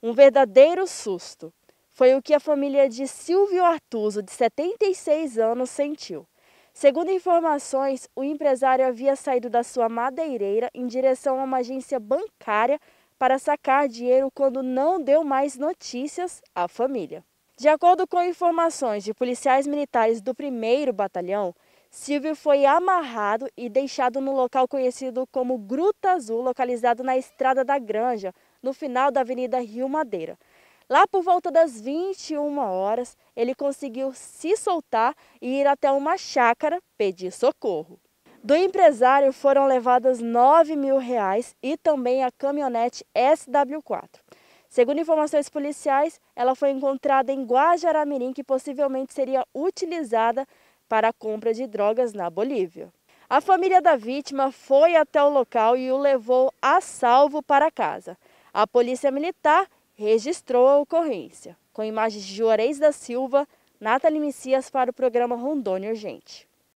Um verdadeiro susto. Foi o que a família de Silvio Artuso, de 76 anos, sentiu. Segundo informações, o empresário havia saído da sua madeireira em direção a uma agência bancária para sacar dinheiro quando não deu mais notícias à família. De acordo com informações de policiais militares do 1 Batalhão, Silvio foi amarrado e deixado no local conhecido como Gruta Azul, localizado na Estrada da Granja, no final da Avenida Rio Madeira. Lá por volta das 21 horas, ele conseguiu se soltar e ir até uma chácara pedir socorro. Do empresário foram levadas 9 mil reais e também a caminhonete SW4. Segundo informações policiais, ela foi encontrada em Guajaramirim, que possivelmente seria utilizada para a compra de drogas na Bolívia. A família da vítima foi até o local e o levou a salvo para casa. A polícia militar registrou a ocorrência. Com imagens de Juarez da Silva, Nathalie Messias para o programa Rondônia Urgente.